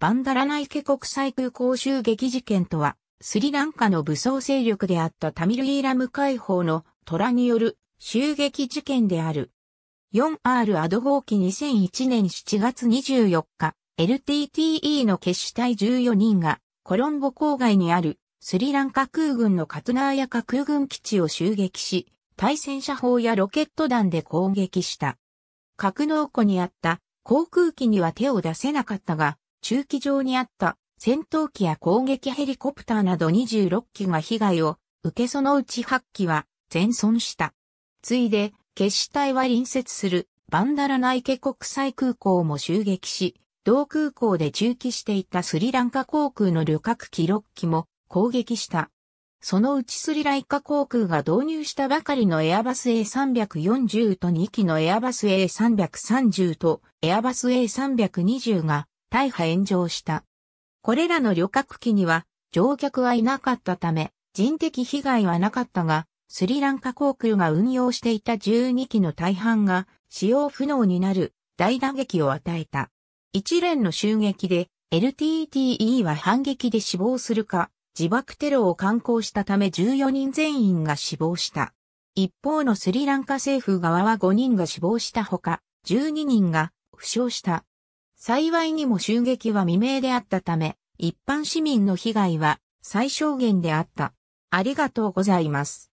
バンダラナイケ国際空港襲撃事件とは、スリランカの武装勢力であったタミル・イーラム解放の虎による襲撃事件である。4R アド号機2001年7月24日、LTTE の決死隊14人がコロンボ郊外にあるスリランカ空軍のカトナーヤカ空軍基地を襲撃し、対戦車砲やロケット弾で攻撃した。格納庫にあった航空機には手を出せなかったが、駐機場にあった戦闘機や攻撃ヘリコプターなど26機が被害を受けそのうち8機は全損した。ついで、決死隊は隣接するバンダラナイケ国際空港も襲撃し、同空港で駐機していたスリランカ航空の旅客機6機も攻撃した。そのうちスリランカ航空が導入したばかりのエアバス A340 と2機のエアバス A330 とエアバス A320 が大破炎上した。これらの旅客機には乗客はいなかったため、人的被害はなかったが、スリランカ航空が運用していた12機の大半が使用不能になる大打撃を与えた。一連の襲撃で LTTE は反撃で死亡するか、自爆テロを敢行したため14人全員が死亡した。一方のスリランカ政府側は5人が死亡したほか、12人が負傷した。幸いにも襲撃は未明であったため、一般市民の被害は最小限であった。ありがとうございます。